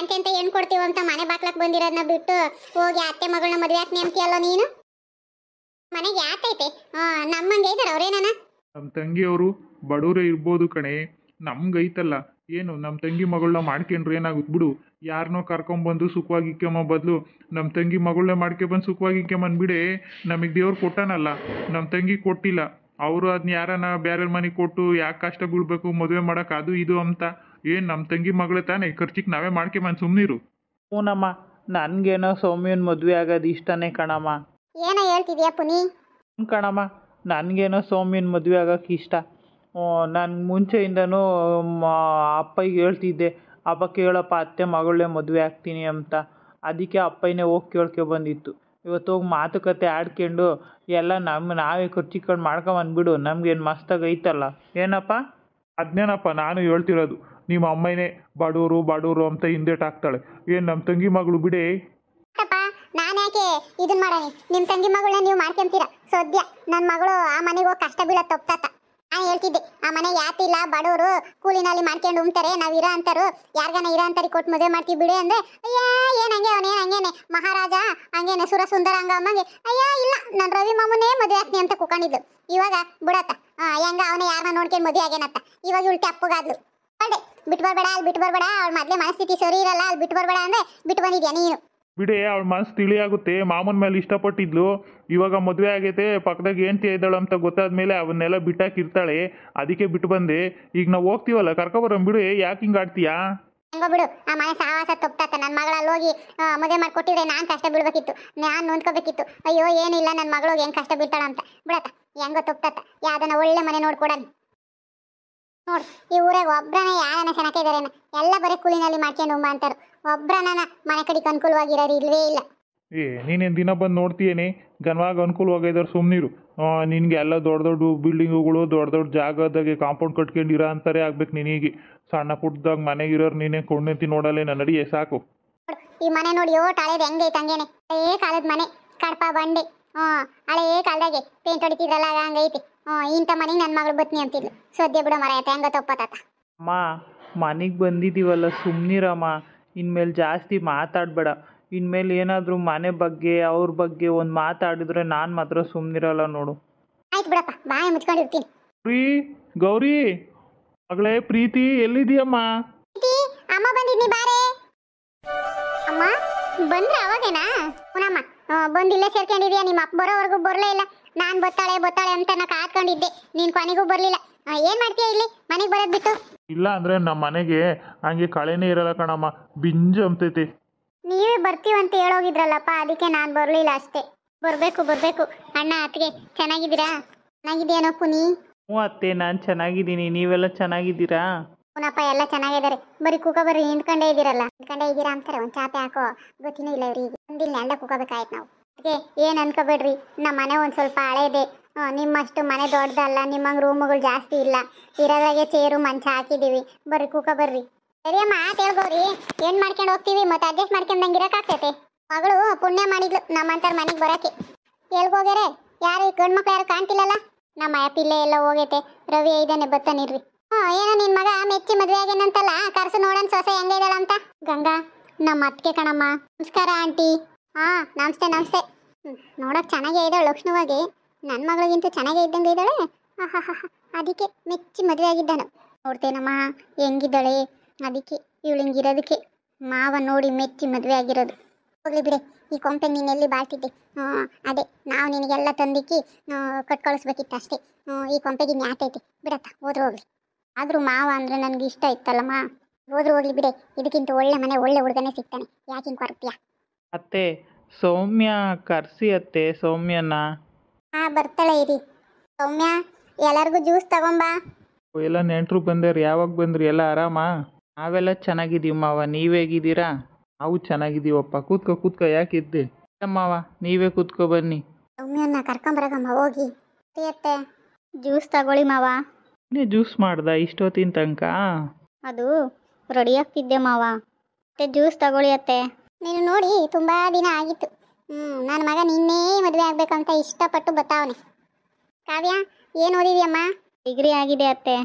ಎಂತೆ ಅಂತ ಏನು ಕೊಡ್ತೀವಿ ಅಂತ ಮನೆ ಬಾಕ್ಲಕ್ ಬಂದಿರೋದನ್ನ ಬಿಟ್ಟು ಹೋಗಿ ಅತ್ತೆ ಮಗಳನ್ನ ಮದುವೆ ಹಾಕ್ನಿ ಅಂತೀಯಲ್ಲ ನೀನು ಮನೆಗೆ ಯಾತೈತೆ ನಮ್ಮಂಗೆ ಇದ್ದಾರೆ ಅವ್ರೇನಾನ ನಮ್ಮ ತಂಗಿಯವರು ಬಡವರೇ ಇರ್ಬೋದು ಕಣೆ ಐತಲ್ಲ ಏನು ನಮ್ಮ ತಂಗಿ ಮಗಳನ್ನ ಮಾಡ್ಕೊಂಡ್ರೆ ಏನಾಗುತ್ತೆ ಬಿಡು ಯಾರನ್ನೋ ಕರ್ಕೊಂಬಂದು ಸುಖವಾಗಿ ಇಕ್ಕೆಮ್ಮ ಬದಲು ನಮ್ಮ ತಂಗಿ ಮಗಳನ್ನೇ ಮಾಡ್ಕೊಬಂದು ಸುಖವಾಗಿ ಬಿಡೇ ನಮಗೆ ದೇವ್ರು ಕೊಟ್ಟಾನಲ್ಲ ನಮ್ಮ ತಂಗಿ ಕೊಟ್ಟಿಲ್ಲ ಅವರು ಅದನ್ನ ಯಾರನ್ನ ಬೇರೆ ಮನೆಗೆ ಕೊಟ್ಟು ಯಾಕೆ ಕಷ್ಟ ಬೀಳ್ಬೇಕು ಮದುವೆ ಮಾಡೋಕೆ ಅದು ಇದು ಅಂತ ಏನ್ ನಮ್ಮ ತಂಗಿ ಮಗಳೇ ತಾನೇ ಖರ್ಚಿಗೆ ನಾವೇ ಮನ್ ಸುಮ್ಮನಿರು ಓನಮ್ಮ ನನ್ಗೇನೋ ಸೌಮ್ಯನ ಮದುವೆ ಆಗೋದು ಇಷ್ಟನೇ ಕಣಮ್ಮ ಏನೋ ಹೇಳ್ತಿದ್ಯಾ ಪುನಿ ಕಣಮ್ಮ ನನಗೇನೋ ಸೌಮ್ಯನ ಮದುವೆ ಆಗಕ್ ಇಷ್ಟ ನಾನು ಮುಂಚೆಯಿಂದನೂ ಅಪ್ಪಗೆ ಹೇಳ್ತಿದ್ದೆ ಅಪ್ಪ ಕೇಳಪ್ಪ ಅತ್ತೆ ಮಗಳೇ ಮದುವೆ ಆಗ್ತೀನಿ ಅಂತ ಅದಕ್ಕೆ ಅಪ್ಪನೇ ಹೋಗಿ ಕೇಳ್ಕೊ ಬಂದಿತ್ತು ಇವತ್ತು ಹೋಗಿ ಮಾತುಕತೆ ಆಡ್ಕೊಂಡು ಎಲ್ಲ ನಮ್ಮ ನಾವೇ ಖರ್ಚಿಕೊಂಡು ಮಾಡ್ಕೊಂಬಂದ್ಬಿಡು ನಮಗೇನು ಮಸ್ತಾಗಿ ಐತಲ್ಲ ಏನಪ್ಪ ಅದ್ನೇನಪ್ಪ ನಾನು ಹೇಳ್ತಿರೋದು ನಿಮ್ಮ ಅಮ್ಮನೇ ಬಡವರು ಬಡವರು ಅಂತ ಹಿಂದೆಟಾಕ್ತಾಳೆ ಏನ್ ನಮ್ಮ ತಂಗಿ ಮಗಳು ಬಿಡೆ ತಪ್ಪ ನಾನು ಯಾಕೆ ಇದನ್ನ ಮಾಡೋಣ ನಿಮ್ಮ ತಂಗಿ ಮಗಳನ್ನ ನೀವು ಮಾಡ್ಕೊಂತೀರಾ ಸದ್ಯ ನನ್ನ ಮಗಳು ಆ ಮನೆಗೆ ಕಷ್ಟ ಬೀಳೋ ತಪ್ಪಾತ ನಾನು ಹೇಳ್ತಿದ್ದೆ ಆ ಮನೆ ಯಾತಿಲ್ಲ ಬಡವರು ಕೂಲಿನಲ್ಲಿ ಮಾಡ್ಕೊಂಡು ಉಮ್ತಾರೆ ನಾವು ಇರೋ ಅಂತಾರು ಯಾರ್ಗಾನ ಇರೋ ಅಂತಾರೆ ಕೊಟ್ಟು ಮದುವೆ ಮಾಡ್ತೀವಿ ಬಿಡಿ ಅಂದ್ರೆ ಅಯ್ಯ ಏನ್ ಹಂಗೆ ಅವನೇನು ಹಂಗೇನೆ ಮಹಾರಾಜ ಹಂಗೇನೆ ಸುರ ಸುಂದರ ಹಂಗ ಅಮ್ಮಂಗೆ ಅಯ್ಯ ಇಲ್ಲ ನನ್ ರವಿ ಮಾಮನೇ ಮದುವೆ ಆಗ್ತೀನಿ ಅಂತ ಕುಕೊಂಡಿದ್ದು ಇವಾಗ ಬಿಡತ್ತ ಹೆಂಗ ಅವನೇ ಯಾರನ್ನ ನೋಡ್ಕೊಂಡು ಮದುವೆ ಆಗೇನತ್ತ ಇವಾಗ ಉಲ್ಟೆ ಅಪ್ಪಗಾದ್ಲು ಹೇಳ್ದೆ ಬಿಟ್ಟು ಬರಬೇಡ ಅಲ್ಲಿ ಬಿಟ್ಟು ಬರಬೇಡ ಅವ್ರ ಮೊದಲೇ ಮನಸ್ಥಿತಿ ಸರಿ ಇರಲ್ಲ ಅಲ್ಲಿ ಬಿಟ್ಟು ಬರಬೇಡ ಅಂದ್ರೆ ಬಿಟ್ಟು ಬಂದಿದ್ಯಾ ನೀನು ಬಿಡೆ ಅವ್ರ ಮನಸ್ಸು ತಿಳಿಯಾಗುತ್ತೆ ಮಾಮನ ಮೇಲೆ ಇಷ್ಟಪಟ್ಟಿದ್ಲು ಇವಾಗ ಮದುವೆ ಆಗೈತೆ ಪಕ್ಕದಾಗ ಹೆಂಡ್ತಿ ಇದ್ದಾಳು ಅಂತ ಗೊತ್ತಾದ ಅವನ್ನೆಲ್ಲ ಬಿಟ್ಟಾಕಿರ್ತಾಳೆ ಅದಕ್ಕೆ ಬಿಟ್ಟು ಬಂದೆ ಈಗ ನಾವು ಹೋಗ್ತೀವಲ್ಲ ಕರ್ಕೊಬರೋಣ ಬಿಡು ಯಾಕೆ ಹಿಂಗ ಆಡ್ತೀಯಾ ಹೆಂಗೋ ಬಿಡು ಆ ಮನೆ ಸಾಹಸ ತಪ್ಪಾತ ನನ್ನ ಮಗಳಲ್ಲಿ ಹೋಗಿ ಮದುವೆ ಮಾಡಿಕೊಟ್ಟಿದ್ರೆ ನಾನು ಕಷ್ಟ ಬಿಡ್ಬೇಕಿತ್ತು ನಾನು ನೊಂದ್ಕೋಬೇಕಿತ್ತು ಅಯ್ಯೋ ಏನಿಲ್ಲ ನನ್ನ ಮಗಳಿಗೆ ಹೆಂಗ್ ಕಷ್ಟ ಬಿಡ್ತಾಳಂತ ಅಂತ ಬಿಡತ್ತ ಹೆಂಗೋ ತಪ್ಪಾತ ಯಾವ್ದನ್ನ ಒಳ್ಳೆ ಮನೆ ನೋಡ್ಕೊಡನ್ ನೋಡು ಈ ಊರಾಗ ಒಬ್ಬರನ್ನ ಯಾರನ್ನ ಚೆನ್ನಾಗಿದ್ದಾರೇನ ಎಲ್ಲ ಬರೀ ಕೂಲಿನಲ್ಲಿ ಮಾಡ್ಕೊಂಡು ಉಮ್ಮ ಅಂತಾರೆ ಒಬ್ಬರನ್ನ ಮನೆ ಕಡೆಗೆ ಅನುಕೂಲವಾಗಿರೋರು ಇಲ್ವೇ ಇಲ್ಲ ಏ ನೀನೇನು ದಿನ ಬಂದು ನೋಡ್ತೀಯೇನೆ ಗನ್ವಾಗ ಅನುಕೂಲವಾಗಿದ್ದಾರೆ ಸುಮ್ಮನಿರು ನಿನಗೆ ಎಲ್ಲ ದೊಡ್ಡ ದೊಡ್ಡ ಬಿಲ್ಡಿಂಗುಗಳು ದೊಡ್ಡ ದೊಡ್ಡ ಜಾಗದಾಗೆ ಕಾಂಪೌಂಡ್ ಕಟ್ಕೊಂಡು ಇರೋ ಅಂತಾರೆ ಆಗ್ಬೇಕು ನಿನಗೆ ಸಣ್ಣ ಪುಟ್ಟದಾಗ ಮನೆಗೆ ಇರೋರು ನೀನೇ ಕೊಂಡಂತಿ ನನ್ನ ಅಡಿಗೆ ಸಾಕು ಈ ಮನೆ ನೋಡಿ ಓ ಹಳೇದು ಹೆಂಗೆ ತಂಗೇನೆ ಏ ಕಾಲದ ಮನೆ ಕಡಪ ಬಂಡೆ ಅಳೆ ಏ ಕಾಲದಾಗೆ ಪೇಂಟ್ ಹೊಡಿತಿದ್ರಲ್ಲ ಹಂಗೈತಿ ಇಂಥ ಮನೆಗೆ ನನ್ನ ಮಗಳು ಬತ್ನಿ ಅಂತಿದ್ಲು ಸದ್ಯ ಬಿಡ ಮರ ಹೆಂಗ ತಪ್ಪತ್ತಾತ ಅಮ್ಮ ಮನೆಗೆ ಬಂದಿದ್ದೀವಲ್ಲ ಸುಮ್ನಿರಮ್ಮ ಇನ್ಮೇಲೆ ಜಾಸ್ತಿ ಮಾತಾಡ್ಬೇಡ ಇನ್ಮೇಲೆ ಏನಾದರೂ ಮನೆ ಬಗ್ಗೆ ಅವ್ರ ಬಗ್ಗೆ ಒಂದು ಮಾತಾಡಿದ್ರೆ ನಾನು ಮಾತ್ರ ಸುಮ್ಮನಿರಲ್ಲ ನೋಡು ಆಯ್ತು ಬಿಡಪ್ಪ ಬಾಯ ಮುಚ್ಕೊಂಡಿರ್ತೀನಿ ಪ್ರೀ ಗೌರಿ ಮಗಳೇ ಪ್ರೀತಿ ಎಲ್ಲಿದ್ಯಮ್ಮ ಅಮ್ಮ ಬಂದಿದ್ನಿ ಬಾರೆ ಅಮ್ಮ ಬಂದ್ರೆ ಅವಾಗೇನಾ ಬಂದಿಲ್ಲ ಸೇರ್ಕೊಂಡಿದ್ಯಾ ನಿಮ್ಮ ಅಪ್ಪ ಬರೋವರೆಗೂ ಬರಲೇ ಇಲ್ಲ ನಾನ್ ಬತ್ತಾಳೆ ಬತ್ತಾಳೆ ಅಂತ ನಾ ಕಾದ್ಕೊಂಡಿದ್ದೆ ನೀನ್ ಕೊನೆಗೂ ಬರ್ಲಿಲ್ಲ ಏನ್ ಮಾಡ್ತೀಯ ಇಲ್ಲಿ ಮನೆಗ್ ಬರೋದ್ ಬಿಟ್ಟು ಇಲ್ಲ ಅಂದ್ರೆ ನಮ್ಮ ಮನೆಗೆ ಹಂಗೆ ಕಳೆನೇ ಇರಲ್ಲ ಕಣಮ್ಮ ಬಿಂಜು ಅಂತೈತಿ ನೀವೇ ಬರ್ತೀವಂತ ಹೇಳೋಗಿದ್ರಲ್ಲಪ್ಪ ಅದಕ್ಕೆ ನಾನ್ ಬರ್ಲಿಲ್ಲ ಅಷ್ಟೇ ಬರ್ಬೇಕು ಬರ್ಬೇಕು ಅಣ್ಣ ಅತ್ತಿಗೆ ಚೆನ್ನಾಗಿದ್ದೀರಾ ಚೆನ್ನಾಗಿದ್ಯಾನೋ ಪುನಿ ಹ್ಞೂ ಅತ್ತೆ ನಾನ್ ಚೆನ್ನಾಗಿದ್ದೀನಿ ನೀವೆಲ್ಲ ಚೆನ್ನಾಗಿದ್ದೀರಾ ಪುನಪ್ಪ ಎಲ್ಲ ಚೆನ್ನಾಗಿದ್ದಾರೆ ಬರೀ ಕೂಕ ಬರ್ರಿ ನಿಂತ್ಕೊಂಡೇ ಇದ್ದೀರಲ್ಲ ನಿಂತ್ಕೊಂಡೇ ಇದ್ದೀರಾ ಅಂತಾರೆ ಒಂದ್ ಚಾಪೆ ಹಾಕೋ ಗೊತ್ತಿನೂ ಇಲ್ಲ ಇವ್ರಿಗೆ ಒಂದಿಲ್ಲ ಎಲ್ಲ ಕೂಕಬೇಕಾಯ್ತು ನಾವು ಏನ್ ಅನ್ಕೋಬೇಡ್ರಿ ನಮ್ಮ ಮನೆ ಒಂದು ಸ್ವಲ್ಪ ಹಳೆ ಇದೆ ನಿಮ್ಮಷ್ಟು ಮನೆ ದೊಡ್ಡದಲ್ಲ ನಿಮ್ಮಂಗೆ ರೂಮುಗಳು ಜಾಸ್ತಿ ಇಲ್ಲ ಇರೋದ್ರಾಗೆ ಚೇರು ಮಂಚ ಹಾಕಿದ್ದೀವಿ ಬರ್ರಿ ಕೂಕ ಬರ್ರಿ ಸರಿ ಅಮ್ಮ ಹೇಳ್ಬೋರಿ ಏನು ಮಾಡ್ಕೊಂಡು ಹೋಗ್ತೀವಿ ಮತ್ತೆ ಅಡ್ಜಸ್ಟ್ ಮಾಡ್ಕೊಂಡಂಗೆ ಇರೋಕ್ಕಾಗ್ತೈತೆ ಮಗಳು ಪುಣ್ಯ ಮಾಡಿದ್ಲು ನಮ್ಮಂತರ ಮನೆಗೆ ಬರೋಕ್ಕೆ ಎಲ್ಗೋಗ್ಯಾರೆ ಯಾರು ಗಂಡು ಮಕ್ಳು ಯಾರು ಕಾಣ್ತಿಲ್ಲಲ್ಲ ನಮ್ಮ ಪಿಲ್ಲೆ ಎಲ್ಲ ಹೋಗೈತೆ ರವಿ ಐದನೇ ಬರ್ತಾನಿರ್ರಿ ಹ್ಞೂ ಏನೋ ನಿನ್ ಮಗ ಮೆಚ್ಚಿ ಮದುವೆ ಆಗ್ಯಾನಂತಲ್ಲ ಕರ್ಸು ನೋಡೋಣ ಸೊಸೆ ಹೆಂಗೆ ಅಂತ ಗಂಗಾ ನಮ್ಮ ಅತ್ತಿಗೆ ಕಣಮ್ಮ ನಮಸ್ಕಾರ ಆಂಟಿ ಹಾಂ ನಮಸ್ತೆ ನಮಸ್ತೆ ನೋಡೋಕೆ ಚೆನ್ನಾಗೇ ಇದ್ದಾಳೆ ಲಕ್ಷ್ಮವಾಗಿ ನನ್ನ ಮಗಳಿಗಿಂತ ಚೆನ್ನಾಗೇ ಇದ್ದಂಗೆ ಇದ್ದಾಳೆ ಅದಕ್ಕೆ ಮೆಚ್ಚಿ ಮದುವೆ ಆಗಿದ್ದಾನು ನೋಡ್ತೇನಮ್ಮ ಹೆಂಗಿದ್ದಾಳೆ ಅದಕ್ಕೆ ಇವಳು ಹಿಂಗಿರೋದಕ್ಕೆ ಮಾವ ನೋಡಿ ಮೆಚ್ಚಿ ಮದುವೆ ಆಗಿರೋದು ಹೋಗ್ಲಿ ಬಿಡೆ ಈ ಕೊಂಪೆ ನೀನು ಎಲ್ಲಿ ಬಾಳ್ತಿದ್ದೆ ಅದೇ ನಾವು ನಿನಗೆಲ್ಲ ತಂದಿಕ್ಕಿ ಕಟ್ಕೊಳಿಸ್ಬೇಕಿತ್ತು ಅಷ್ಟೇ ಹ್ಞೂ ಈ ಕೊಂಪೆಗೆ ನ್ಯಾತೈತೆ ಬಿಡತ್ತ ಹೋದ್ರು ಹೋಗ್ಲಿ ಆದರೂ ಮಾವ ಅಂದರೆ ನನಗೆ ಇಷ್ಟ ಇತ್ತಲ್ಲಮ್ಮ ಹೋದ್ರು ಹೋಗ್ಲಿ ಬಿಡೆ ಇದಕ್ಕಿಂತ ಒಳ್ಳೆ ಮನೆ ಒಳ್ಳೆ ಹುಡುಗನೇ ಸಿಗ್ತಾನೆ ಯಾಕಿಂಗೆ ಕೊರತೀಯ ಅತ್ತೆ ಸೌಮ್ಯ ಕರ್ಸಿ ಅತ್ತೆ ಸೌಮ್ಯನ ಹಾ ಬರ್ತಾಳೆ ಇರಿ ಸೌಮ್ಯ ಎಲ್ಲರಿಗೂ ಜ್ಯೂಸ್ ತಗೊಂಬಾ ಎಲ್ಲ ನೆಂಟರು ಬಂದ್ಯಾರು ಯಾವಾಗ ಬಂದ್ರಿ ಎಲ್ಲ ಆರಾಮ ನಾವೆಲ್ಲ ಚೆನ್ನಾಗಿದ್ದೀವಿ ಮಾವ ನೀವ್ ಹೇಗಿದ್ದೀರಾ ನಾವು ಚೆನ್ನಾಗಿದ್ದೀವಪ್ಪ ಕೂತ್ಕೊ ಕೂತ್ಕೋ ಯಾಕೆ ಇದ್ದೆ ನೀವೇ ಕೂತ್ಕೋ ಬನ್ನಿ ಸೌಮ್ಯನ ಕರ್ಕೊಂಬರಗಮ್ಮ ಹೋಗಿ ಅತ್ತೆ ಜ್ಯೂಸ್ ತಗೊಳ್ಳಿ ಮಾವ ನೀ ಜ್ಯೂಸ್ ಮಾಡ್ದ ಇಷ್ಟೊತ್ತಿನ ತನಕ ಅದು ರೆಡಿ ಆಗ್ತಿದ್ದೆ ಮಾವ ಮತ್ತೆ ಜ್ಯೂಸ್ ತಗೊಳ್ಳಿ ಅತ್ತೆ ನೀನು ನೋಡಿ ತುಂಬ ದಿನ ಆಗಿತ್ತು ಹ್ಞೂ ನನ್ನ ಮಗ ನಿನ್ನೇ ಮದುವೆ ಆಗಬೇಕಂತ ಇಷ್ಟಪಟ್ಟು ಬತ್ತಾವನೆ ಕಾವ್ಯ ಏನು ಓದಿದ್ಯಮ್ಮ ಡಿಗ್ರಿ ಆಗಿದೆ ಅತ್ತೆ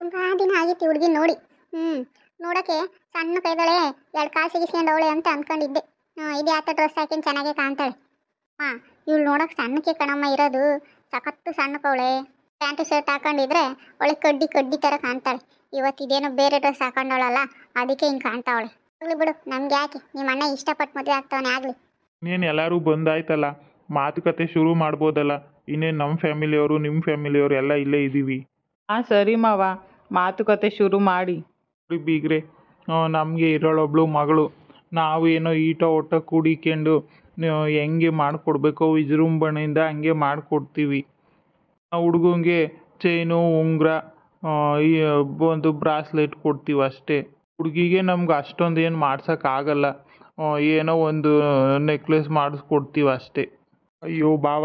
ತುಂಬ ದಿನ ಆಗಿತ್ತು ಹುಡುಗಿ ನೋಡಿ ಹ್ಞೂ ನೋಡೋಕ್ಕೆ ಸಣ್ಣ ಕೈದಳೆ ಎರಡು ಕಾಸು ಅವಳೆ ಅಂತ ಅಂದ್ಕೊಂಡಿದ್ದೆ ಹ್ಞೂ ಇದು ಆತ ಡ್ರೆಸ್ ಹಾಕಿ ಚೆನ್ನಾಗೆ ಕಾಣ್ತಾಳೆ ಹಾಂ ಇವಳು ನೋಡೋಕೆ ಸಣ್ಣಕ್ಕೆ ಕಣಮ್ಮ ಇರೋದು ಸಖತ್ತು ಕವಳೆ ಪ್ಯಾಂಟು ಶರ್ಟ್ ಹಾಕೊಂಡಿದ್ರೆ ಒಳ್ಳೆ ಕಡ್ಡಿ ಕಡ್ಡಿ ಥರ ಕಾಣ್ತಾಳೆ ಇವತ್ತಿದೇನೋ ಬೇರೆ ಡ್ರೆಸ್ ಹಾಕೊಂಡವಳಲ್ಲ ಅದಕ್ಕೆ ಹಿಂಗೆ ಕಾಣ್ತಾವಳೆ ಆಗ್ಲಿ ಬಿಡು ಯಾಕೆ ನಿಮ್ಮ ಅಣ್ಣ ಇಷ್ಟಪಟ್ಟು ಮದುವೆ ಆಗ್ಲಿ ನೀನು ಎಲ್ಲರೂ ಬಂದಾಯ್ತಲ್ಲ ಮಾತುಕತೆ ಶುರು ಮಾಡ್ಬೋದಲ್ಲ ಇನ್ನೇನು ನಮ್ಮ ಫ್ಯಾಮಿಲಿಯವರು ನಿಮ್ಮ ಫ್ಯಾಮಿಲಿಯವರು ಎಲ್ಲ ಇಲ್ಲೇ ಇದ್ದೀವಿ ಹಾಂ ಸರಿ ಮಾವ ಮಾತುಕತೆ ಶುರು ಮಾಡಿ ಬೀಗ್ರೆ ನಮಗೆ ಇರೋಳೊಬ್ಳು ಮಗಳು ನಾವು ಏನೋ ಈಟ ಓಟ ಕೂಡಿಕೊಂಡು ಹೆಂಗೆ ಮಾಡಿಕೊಡ್ಬೇಕೋ ವಿಜೃಂಭಣೆಯಿಂದ ಹಂಗೆ ಮಾಡಿಕೊಡ್ತೀವಿ ಹುಡುಗಂಗೆ ಚೈನು ಉಂಗುರ ಈ ಒಂದು ಬ್ರಾಸ್ಲೆಟ್ ಕೊಡ್ತೀವಿ ಅಷ್ಟೇ ಹುಡುಗಿಗೆ ನಮ್ಗೆ ಅಷ್ಟೊಂದು ಏನು ಮಾಡ್ಸೋಕ್ಕಾಗಲ್ಲ ಏನೋ ಒಂದು ನೆಕ್ಲೆಸ್ ಮಾಡಿಸ್ಕೊಡ್ತೀವಿ ಅಷ್ಟೇ ಅಯ್ಯೋ ಬಾವ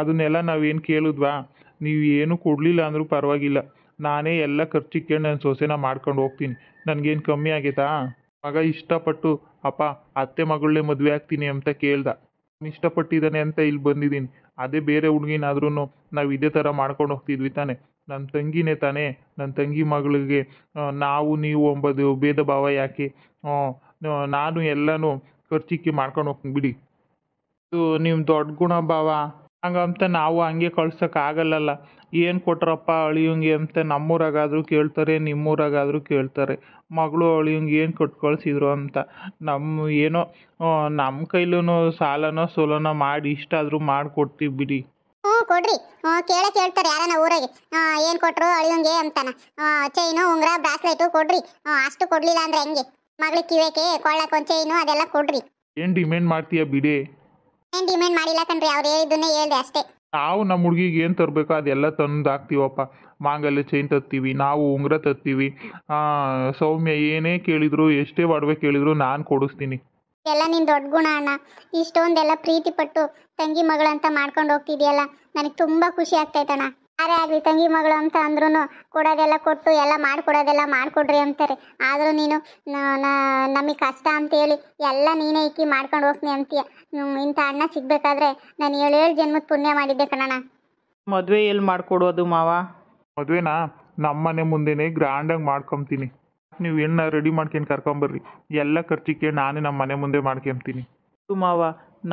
ಅದನ್ನೆಲ್ಲ ನಾವೇನು ಕೇಳಿದ್ವಾ ನೀವು ಏನು ಕೊಡಲಿಲ್ಲ ಅಂದರೂ ಪರವಾಗಿಲ್ಲ ನಾನೇ ಎಲ್ಲ ಕೇಳಿ ನನ್ನ ಸೊಸೆನ ಮಾಡ್ಕೊಂಡು ಹೋಗ್ತೀನಿ ನನಗೇನು ಕಮ್ಮಿ ಆಗೈತಾ ಮಗ ಇಷ್ಟಪಟ್ಟು ಅಪ್ಪ ಅತ್ತೆ ಮಗಳನ್ನೇ ಮದುವೆ ಆಗ್ತೀನಿ ಅಂತ ಕೇಳ್ದ ಇಷ್ಟಪಟ್ಟಿದ್ದಾನೆ ಅಂತ ಇಲ್ಲಿ ಬಂದಿದ್ದೀನಿ ಅದೇ ಬೇರೆ ಹುಡುಗಿನಾದ್ರೂ ನಾವು ಇದೇ ಥರ ಮಾಡ್ಕೊಂಡು ಹೋಗ್ತಿದ್ವಿ ತಾನೆ ನನ್ನ ತಂಗಿನೇ ತಾನೆ ನನ್ನ ತಂಗಿ ಮಗಳಿಗೆ ನಾವು ನೀವು ಅಂಬೋದು ಭೇದ ಭಾವ ಯಾಕೆ ನಾನು ಎಲ್ಲನೂ ಖರ್ಚಿಕ್ಕಿ ಮಾಡ್ಕೊಂಡು ಹೋಗ್ತೀನಿ ಬಿಡಿ ಇದು ನಿಮ್ಮ ದೊಡ್ಡ ಗುಣ ಭಾವ ಹಂಗಂತ ನಾವು ಹಂಗೆ ಕಳ್ಸೋಕ್ಕಾಗಲ್ಲಲ್ಲ ಏನು ಕೊಟ್ರಪ್ಪ ಅಳಿಯಂಗೆ ಅಂತ ನಮ್ಮೂರಾಗಾದರೂ ಕೇಳ್ತಾರೆ ನಿಮ್ಮೂರಾಗಾದರೂ ಕೇಳ್ತಾರೆ ಮಗಳು ಅಳಿಯಂಗೆ ಏನು ಕೊಟ್ಟು ಕಳಿಸಿದ್ರು ಅಂತ ನಮ್ಮ ಏನೋ ನಮ್ಮ ಕೈಲೂ ಸಾಲನೋ ಸೋಲನೋ ಮಾಡಿ ಇಷ್ಟಾದರೂ ಮಾಡಿಕೊಡ್ತೀವಿ ಬಿಡಿ ಹ್ಞೂ ಕೊಡ್ರಿ ಕೇಳಕ್ಕೆ ಕೇಳ್ತಾರೆ ಯಾರನ್ನ ಊರಾಗೆ ಏನು ಕೊಟ್ಟರು ಅಳಿಯಂಗೆ ಅಂತಾನ ಚೈನು ಉಂಗ್ರ ಬ್ರಾಸ್ಲೆಟು ಕೊಡ್ರಿ ಅಷ್ಟು ಕೊಡಲಿಲ್ಲ ಅಂದ್ರೆ ಹೆಂಗೆ ಮಗಳಿಗೆ ಕಿವೇಕೆ ಕೊಳ್ಳಕ್ಕೆ ಒಂದು ಚೈನು ಅದೆಲ್ಲ ಕೊಡ್ರಿ ಏನು ಡಿಮ್ಯಾಂಡ್ ಮಾಡ್ತೀಯ ಬಿಡಿ ಏನ್ ಡಿಮ್ಯಾಂಡ್ ಮಾಡಿಲ್ಲ ಕಣ್ರಿ ಅವ್ರು ಹೇಳಿದ್ದನ್ನೇ ಹೇಳ್ದೆ ಅಷ್ಟೇ ನಾವು ನಮ್ಮ ಹುಡುಗಿಗೆ ಏನು ತರಬೇಕು ಅದೆಲ್ಲ ತಂದು ಹಾಕ್ತೀವಪ್ಪ ಮಾಂಗಲ್ಯ ಚೈನ್ ತತ್ತೀವಿ ನಾವು ಉಂಗ್ರ ತತ್ತೀವಿ ಆ ಸೌಮ್ಯ ಏನೇ ಕೇಳಿದ್ರು ಎಷ್ಟೇ ಒಡವೆ ಕೇಳಿದ್ರು ನಾನು ಕೊಡಿಸ್ತೀನಿ ಎಲ್ಲ ನಿನ್ ದೊಡ್ಡ ಗುಣ ಅಣ್ಣ ಇಷ್ಟೊಂದೆಲ್ಲ ಪ್ರೀತಿ ಪಟ್ಟು ತಂಗಿ ಮಗಳಂತ ಮಾಡ್ಕೊಂಡು ಹೋಗ್ತಿದ್ಯಲ್ಲ ನನಗೆ ತುಂಬಾ ಖುಷಿ ಆಗ್ತಾಯ್ತಣ್ಣ ಯಾರೇ ಆಗಲಿ ತಂಗಿ ಮಗಳು ಅಂತ ಅಂದ್ರೂ ಕೊಡೋದೆಲ್ಲ ಕೊಟ್ಟು ಎಲ್ಲ ಮಾಡಿಕೊಡೋದೆಲ್ಲ ಮಾಡ್ಕೊಡ್ರಿ ಅಂತಾರೆ ಆದರೂ ನೀನು ನಮಗೆ ಕಷ್ಟ ಅಂತ ಹೇಳಿ ಎಲ್ಲ ನೀನೇ ಇಕ್ಕಿ ಮಾಡ್ಕೊಂಡು ಹೋಗ್ತೀನಿ ಅಂತೀಯ ಇಂಥ ಅಣ್ಣ ಸಿಗಬೇಕಾದ್ರೆ ನಾನು ಏಳು ಏಳು ಜನ್ಮದ ಪುಣ್ಯ ಮಾಡಿದ್ದೆ ಕಣಣ್ಣ ಮದುವೆ ಎಲ್ಲಿ ಮಾಡಿಕೊಡೋದು ಮಾವ ಮದುವೆನಾ ನಮ್ಮ ನಮ್ಮನೆ ಮುಂದೆನೇ ಗ್ರ್ಯಾಂಡಾಗಿ ಮಾಡ್ಕೊಂತೀನಿ ನೀವು ಎಣ್ಣ ರೆಡಿ ಮಾಡ್ಕೊಂಡು ಕರ್ಕೊಂಬರ್ರಿ ಎಲ್ಲ ಖರ್ಚಿಗೆ ನಾನೇ ನಮ್ಮ ಮನೆ ಮುಂದೆ ಮಾಡ್ಕೊಂತೀನಿ ಮಾವ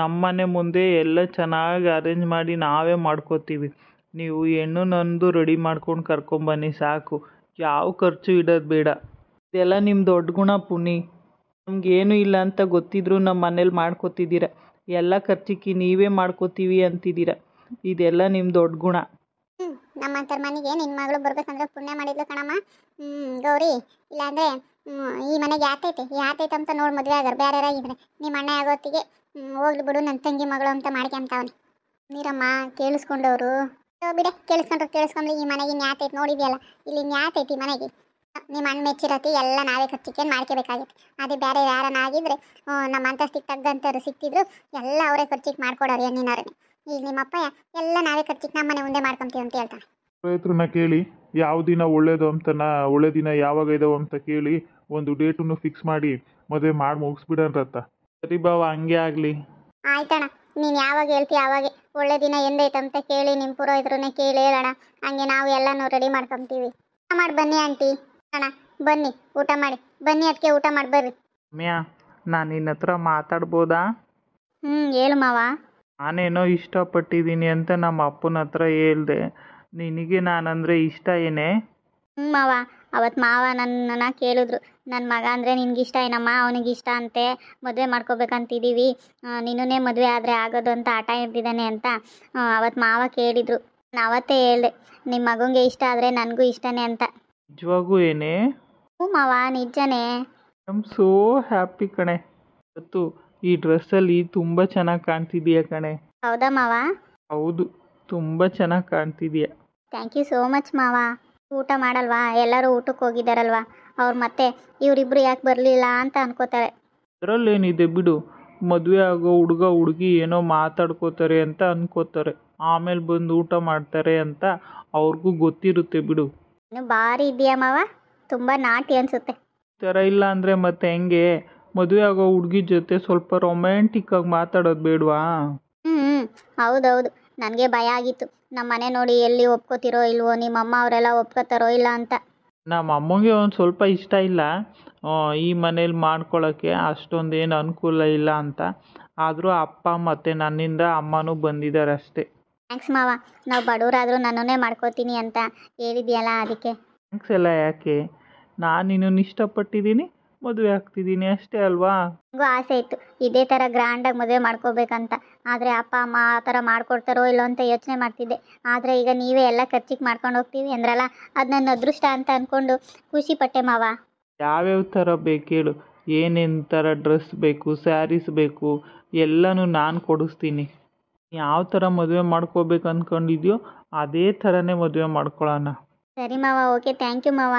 ನಮ್ಮ ಮನೆ ಮುಂದೆ ಎಲ್ಲ ಚೆನ್ನಾಗಿ ಅರೇಂಜ್ ಮಾಡಿ ನಾವೇ ಮಾಡ್ಕೋತೀವಿ ನೀವು ಹೆಣ್ಣು ಹೆಣ್ಣುನೊಂದು ರೆಡಿ ಮಾಡ್ಕೊಂಡು ಕರ್ಕೊಂಬನ್ನಿ ಸಾಕು ಯಾವ ಖರ್ಚು ಇಡೋದು ಬೇಡ ಇದೆಲ್ಲ ನಿಮ್ಮ ದೊಡ್ಡ ಗುಣ ಪುಣಿ ನಮ್ಗೆ ಏನೂ ಇಲ್ಲ ಅಂತ ಗೊತ್ತಿದ್ದರೂ ನಮ್ಮ ಮನೇಲಿ ಮಾಡ್ಕೋತಿದ್ದೀರ ಎಲ್ಲ ಖರ್ಚಿಗೆ ನೀವೇ ಮಾಡ್ಕೋತೀವಿ ಅಂತಿದ್ದೀರ ಇದೆಲ್ಲ ನಿಮ್ಮ ದೊಡ್ಡ ಗುಣ ನಮ್ಮಂತರ ಮನೆಗೆ ನಿನ್ನ ಮಗಳು ಬರ್ಬೇಕಂದ್ರೆ ಪುಣ್ಯ ಮಾಡಿದ್ಲು ಕಣಮ್ಮ ಹ್ಞೂ ಗೌರಿ ಅಂದ್ರೆ ಈ ಮನೆಗೆ ಯಾತೈತೆ ಯಾತೈತೆ ಅಂತ ನೋಡಿ ಮದುವೆ ಆಗೋರು ಬೇರೆ ನಿಮ್ಮ ಅಣ್ಣ ಆಗೋತ್ತಿಗೆ ಹೋಗ್ಲಿ ಬಿಡು ನನ್ನ ತಂಗಿ ಮಗಳು ಅಂತ ಮಾಡ್ಕೊಂತವನು ನೀರಮ್ಮ ಕೇಳಿಸ್ಕೊಂಡವ್ರು ಬಿಡೆ ಕೇಳಿಸ್ಕೊಂಡ್ರೆ ಕೇಳಿಸ್ಕೊಂಡ್ಲಿ ಈ ಮನೆಗೆ ಐತಿ ನೋಡಿದ್ಯಲ್ಲ ಇಲ್ಲಿ ನ್ಯಾತೈತಿ ಐತಿ ಮನೆಗೆ ನಿಮ್ಮ ಅಣ್ಣ ಮೆಚ್ಚಿರತಿ ಎಲ್ಲ ನಾವೇ ಕಚ್ಚಿಕೇನು ಮಾಡ್ಕೋಬೇಕಾಗಿತ್ತು ಅದೇ ಬೇರೆ ಯಾರನ್ನಾಗಿದ್ರೆ ನಮ್ಮ ಅಂತಸ್ತಿಗೆ ತಗ್ಗಂತವ್ರು ಸಿಕ್ತಿದ್ರು ಎಲ್ಲ ಅವರೇ ಖರ್ಚಿಗೆ ಮಾಡ್ಕೊಡೋರು ಏನೇನಾರೇ ಈಗ ನಿಮ್ಮಪ್ಪ ಎಲ್ಲ ನಾವೇ ಖರ್ಚಿಗೆ ನಮ್ಮ ಮನೆ ಮುಂದೆ ಮಾಡ್ಕೊಂತೀವಿ ಅಂತ ಹೇಳ್ತಾನೆ ರೈತರನ್ನ ಕೇಳಿ ಯಾವ ದಿನ ಒಳ್ಳೇದು ಅಂತ ನಾ ಒಳ್ಳೆ ದಿನ ಯಾವಾಗ ಇದಾವೆ ಅಂತ ಕೇಳಿ ಒಂದು ಡೇಟನ್ನು ಫಿಕ್ಸ್ ಮಾಡಿ ಮದುವೆ ಮಾಡಿ ಮುಗಿಸ್ಬಿಡೋಣ ರತ್ತ ಸರಿ ಬಾವ ಹಂಗೆ ಆಗಲಿ ಆಯ್ತಣ್ಣ ನೀನು ಯಾವಾಗ ಹೇಳ್ತೀಯ ಆವಾಗೆ ಒಳ್ಳೆ ದಿನ ಎಂದೈತಂತ ಕೇಳಿ ನಿಮ್ಮ ಪುರೋಹಿತರನ್ನೇ ಕೇಳಿ ಹೇಳೋಣ ಹಂಗೆ ನಾವು ಎಲ್ಲನೂ ರೆಡಿ ಮಾಡ್ಕೊಂತೀವಿ ಊಟ ಮಾಡಿ ಬನ್ನಿ ಆಂಟಿ ಅಣ್ಣ ಬನ್ನಿ ಊಟ ಮಾಡಿ ಬನ್ನಿ ಅದಕ್ಕೆ ಊಟ ಮಾಡಿ ಬರ್ರಿ ಮ್ಯಾ ನಾನು ನಿನ್ನ ಹತ್ರ ಮಾತಾಡ್ಬೋದಾ ಹ್ಞೂ ಹೇಳು ಮಾವ ನಾನೇನೋ ಇಷ್ಟಪಟ್ಟಿದ್ದೀನಿ ಅಂತ ನಮ್ಮ ಅಪ್ಪನ ಹತ್ರ ಹೇಳ್ದೆ ನಿನಗೆ ನಾನಂದರೆ ಇಷ್ಟ ಏನೇ ಹ್ಞೂ ಮಾವ ಅವತ್ತು ಮಾವ ನನ್ನನ್ನು ಕೇಳಿದ್ರು ನನ್ನ ಮಗ ಅಂದ್ರೆ ಅಂದರೆ ಇಷ್ಟ ಏನಮ್ಮ ಅವನಿಗೆ ಇಷ್ಟ ಅಂತೆ ಮದುವೆ ಇದೀವಿ ನಿನ್ನನ್ನೇ ಮದುವೆ ಆದ್ರೆ ಆಗೋದು ಅಂತ ಆಟ ಹಿಡ್ದಿದ್ದಾನೆ ಅಂತ ಅವತ್ತು ಮಾವ ಕೇಳಿದ್ರು ನಾನು ಅವತ್ತೇ ಹೇಳ್ದೆ ನಿಮ್ಮ ಮಗನಿಗೆ ಇಷ್ಟ ಆದ್ರೆ ನನಗೂ ಇಷ್ಟನೇ ಅಂತ ನಿಜವಾಗೂ ಏನೇ ಹ್ಞೂ ಮಾವ ನಿಜನೇ ಐಮ್ ಸೋ ಹ್ಯಾಪಿ ಕಣೆ ಇವತ್ತು ಈ ಡ್ರೆಸ್ ಅಲ್ಲಿ ತುಂಬಾ ಚೆನ್ನಾಗಿ ಕಾಣ್ತಿದೀಯ ಕಣೆ ಹೌದಾ ಮಾವ ಹೌದು ತುಂಬಾ ಚೆನ್ನಾಗಿ ಕಾಣ್ತಿದೀಯ ಥ್ಯಾಂಕ್ ಯು ಸೋ ಮಚ್ ಮಾವ ಊಟ ಮಾಡಲ್ವಾ ಎಲ್ಲರೂ ಊಟಕ್ಕೆ ಹೋಗಿದ್ದಾರಲ್ವಾ ಅವ್ರು ಮತ್ತೆ ಇವರಿಬ್ರು ಯಾಕೆ ಬರಲಿಲ್ಲ ಅಂತ ಅನ್ಕೋತಾರೆ ಅದರಲ್ಲೇನಿದೆ ಬಿಡು ಮದುವೆ ಆಗೋ ಹುಡುಗ ಹುಡುಗಿ ಏನೋ ಮಾತಾಡ್ಕೋತಾರೆ ಅಂತ ಅನ್ಕೋತಾರೆ ಆಮೇಲೆ ಬಂದು ಊಟ ಮಾಡ್ತಾರೆ ಅಂತ ಅವ್ರಿಗೂ ಗೊತ್ತಿರುತ್ತೆ ಬಿಡು ಬಾರಿ ಭಾರಿ ಇದೆಯಾ ಮಾವ ತುಂಬ ನಾಟಿ ಅನ್ಸುತ್ತೆ ತರ ಇಲ್ಲ ಅಂದ್ರೆ ಮತ್ತೆ ಹೆಂಗೆ ಮದುವೆ ಆಗೋ ಹುಡುಗಿ ಜೊತೆ ಸ್ವಲ್ಪ ರೊಮ್ಯಾಂಟಿಕ್ ಆಗಿ ಮಾತಾಡೋದು ಬೇಡವಾ ಹ್ಞೂ ಹೌದೌದು ನನಗೆ ಭಯ ಆಗಿತ್ತು ನಮ್ಮ ಮನೆ ನೋಡಿ ಎಲ್ಲಿ ಒಪ್ಕೋತಿರೋ ಇಲ್ವೋ ನಿಮ್ಮ ಅಮ್ಮ ಅವರೆಲ್ಲ ಒಪ್ಕೋತಾರೋ ಇಲ್ಲ ಅಂತ ನಮ್ಮ ಅಮ್ಮಗೆ ಒಂದು ಸ್ವಲ್ಪ ಇಷ್ಟ ಇಲ್ಲ ಈ ಮನೇಲಿ ಮಾಡ್ಕೊಳ್ಳೋಕ್ಕೆ ಅಷ್ಟೊಂದೇನು ಅನುಕೂಲ ಇಲ್ಲ ಅಂತ ಆದರೂ ಅಪ್ಪ ಮತ್ತು ನನ್ನಿಂದ ಅಮ್ಮನೂ ಬಂದಿದ್ದಾರೆ ಅಷ್ಟೇ ಥ್ಯಾಂಕ್ಸ್ ಮಾವ ನಾವು ಬಡವರಾದರೂ ನನ್ನನ್ನೇ ಮಾಡ್ಕೋತೀನಿ ಅಂತ ಹೇಳಿದ್ಯಲ್ಲ ಅದಕ್ಕೆ ಥ್ಯಾಂಕ್ಸ್ ಎಲ್ಲ ಯಾಕೆ ನಾನು ನಿನ್ನನ್ನು ಇಷ್ಟಪಟ್ಟಿದ್ದೀನಿ ಮದುವೆ ಆಗ್ತಿದ್ದೀನಿ ಅಷ್ಟೇ ಅಲ್ವಾ ನನಗೂ ಆಸೆ ಇತ್ತು ಇದೇ ಥರ ಗ್ರ್ಯಾಂಡಾಗಿ ಮದುವೆ ಮಾಡ್ಕೋಬೇಕಂತ ಆದರೆ ಅಪ್ಪ ಅಮ್ಮ ಆ ಥರ ಮಾಡ್ಕೊಡ್ತಾರೋ ಇಲ್ಲೋ ಅಂತ ಯೋಚನೆ ಮಾಡ್ತಿದ್ದೆ ಆದರೆ ಈಗ ನೀವೇ ಎಲ್ಲ ಖರ್ಚಿಗೆ ಮಾಡ್ಕೊಂಡು ಹೋಗ್ತೀವಿ ಅಂದ್ರಲ್ಲ ಅದು ನನ್ನ ಅದೃಷ್ಟ ಅಂತ ಅಂದ್ಕೊಂಡು ಖುಷಿ ಪಟ್ಟೆ ಮಾವ ಯಾವ್ಯಾವ ಥರ ಬೇಕು ಹೇಳು ಏನೇನು ಥರ ಡ್ರೆಸ್ ಬೇಕು ಸ್ಯಾರೀಸ್ ಬೇಕು ಎಲ್ಲನೂ ನಾನು ಕೊಡಿಸ್ತೀನಿ ಯಾವ ಥರ ಮದುವೆ ಮಾಡ್ಕೋಬೇಕು ಅಂದ್ಕೊಂಡಿದ್ಯೋ ಅದೇ ಥರನೇ ಮದುವೆ ಮಾಡ್ಕೊಳ್ಳೋಣ ಸರಿ ಮಾವ ಓಕೆ ಥ್ಯಾಂಕ್ ಯು ಮಾವ